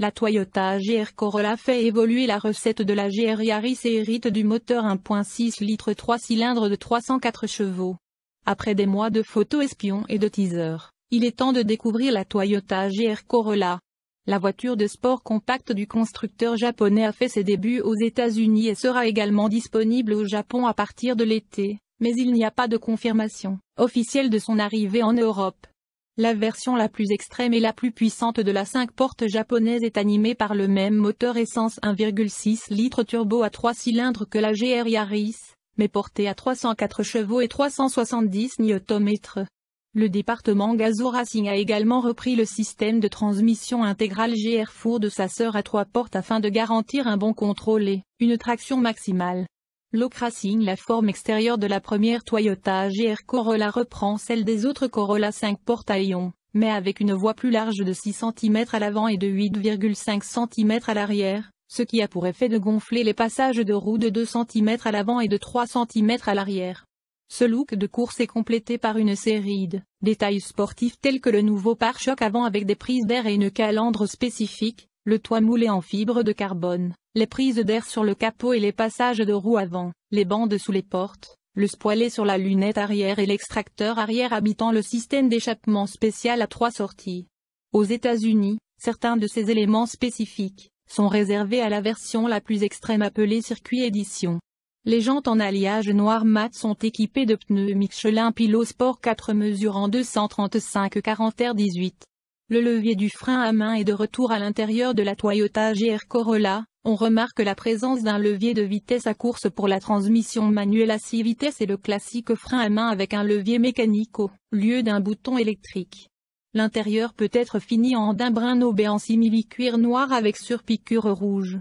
La Toyota GR Corolla fait évoluer la recette de la GR Yaris et hérite du moteur 1.6 litres 3 cylindres de 304 chevaux. Après des mois de photos espions et de teasers, il est temps de découvrir la Toyota GR Corolla. La voiture de sport compacte du constructeur japonais a fait ses débuts aux États-Unis et sera également disponible au Japon à partir de l'été, mais il n'y a pas de confirmation officielle de son arrivée en Europe. La version la plus extrême et la plus puissante de la 5 portes japonaise est animée par le même moteur essence 1,6 litre turbo à 3 cylindres que la GR Yaris, mais portée à 304 chevaux et 370 Nm. Le département Gazoo Racing a également repris le système de transmission intégrale GR Four de sa sœur à 3 portes afin de garantir un bon contrôle et une traction maximale. L'Ocra la forme extérieure de la première Toyota GR Corolla reprend celle des autres Corolla 5 portaillons, mais avec une voie plus large de 6 cm à l'avant et de 8,5 cm à l'arrière, ce qui a pour effet de gonfler les passages de roues de 2 cm à l'avant et de 3 cm à l'arrière. Ce look de course est complété par une série de détails sportifs tels que le nouveau pare-choc avant avec des prises d'air et une calandre spécifique, le toit moulé en fibre de carbone, les prises d'air sur le capot et les passages de roues avant, les bandes sous les portes, le spoilé sur la lunette arrière et l'extracteur arrière habitant le système d'échappement spécial à trois sorties. Aux États-Unis, certains de ces éléments spécifiques sont réservés à la version la plus extrême appelée circuit édition. Les jantes en alliage noir mat sont équipées de pneus Michelin Pilot Sport 4 mesurant 235 40 R18, le levier du frein à main est de retour à l'intérieur de la Toyota GR Corolla, on remarque la présence d'un levier de vitesse à course pour la transmission manuelle à 6 vitesses et le classique frein à main avec un levier mécanique au lieu d'un bouton électrique. L'intérieur peut être fini en d'un brun nobé en simili-cuir noir avec surpiqûre rouge.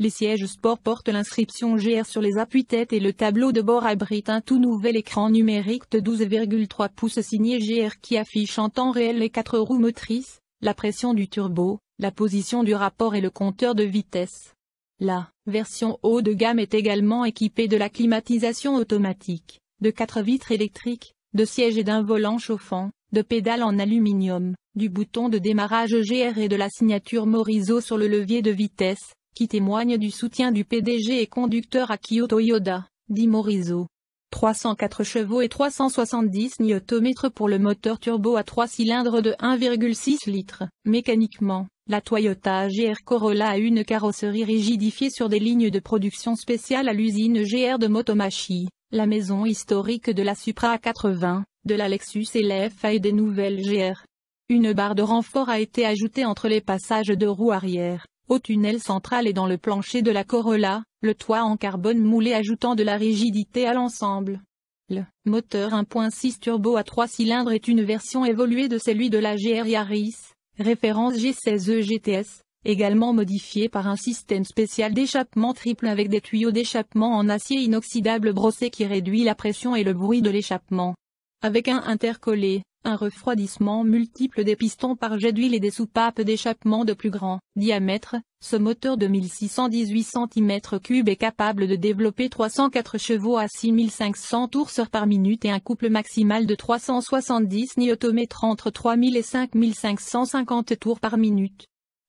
Les sièges sport portent l'inscription GR sur les appuis-têtes et le tableau de bord abrite un tout nouvel écran numérique de 12,3 pouces signé GR qui affiche en temps réel les quatre roues motrices, la pression du turbo, la position du rapport et le compteur de vitesse. La version haut de gamme est également équipée de la climatisation automatique, de quatre vitres électriques, de sièges et d'un volant chauffant, de pédales en aluminium, du bouton de démarrage GR et de la signature Morizo sur le levier de vitesse, qui témoigne du soutien du PDG et conducteur Akio Toyoda, dit Morizo. 304 chevaux et 370 Nm pour le moteur turbo à 3 cylindres de 1,6 litres. Mécaniquement, la Toyota GR Corolla a une carrosserie rigidifiée sur des lignes de production spéciales à l'usine GR de Motomachi, la maison historique de la Supra A80, de la Lexus l'FA et des nouvelles GR. Une barre de renfort a été ajoutée entre les passages de roues arrière, au tunnel central et dans le plancher de la Corolla, le toit en carbone moulé ajoutant de la rigidité à l'ensemble. Le moteur 1.6 turbo à 3 cylindres est une version évoluée de celui de la GR Yaris, référence G16E GTS, également modifié par un système spécial d'échappement triple avec des tuyaux d'échappement en acier inoxydable brossé qui réduit la pression et le bruit de l'échappement avec un intercollé, un refroidissement multiple des pistons par jet d'huile et des soupapes d'échappement de plus grand diamètre, ce moteur de 1618 cm3 est capable de développer 304 chevaux à 6500 tours par minute et un couple maximal de 370 Nm entre 3000 et 5550 tours par minute.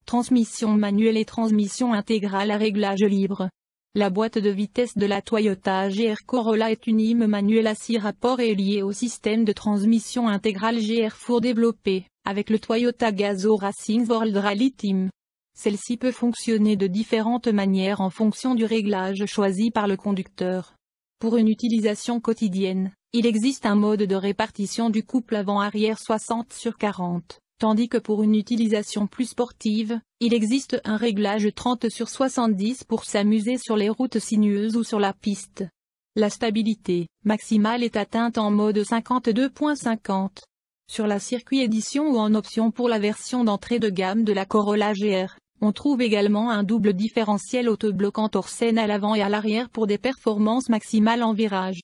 Transmission manuelle et transmission intégrale à réglage libre. La boîte de vitesse de la Toyota GR Corolla est une IME manuelle à 6 rapports et liée au système de transmission intégrale GR Four développé, avec le Toyota Gazoo Racing World Rally Team. Celle-ci peut fonctionner de différentes manières en fonction du réglage choisi par le conducteur. Pour une utilisation quotidienne, il existe un mode de répartition du couple avant-arrière 60 sur 40, tandis que pour une utilisation plus sportive, il existe un réglage 30 sur 70 pour s'amuser sur les routes sinueuses ou sur la piste. La stabilité maximale est atteinte en mode 52.50. Sur la circuit édition ou en option pour la version d'entrée de gamme de la Corolla GR, on trouve également un double différentiel autobloquant hors scène à l'avant et à l'arrière pour des performances maximales en virage.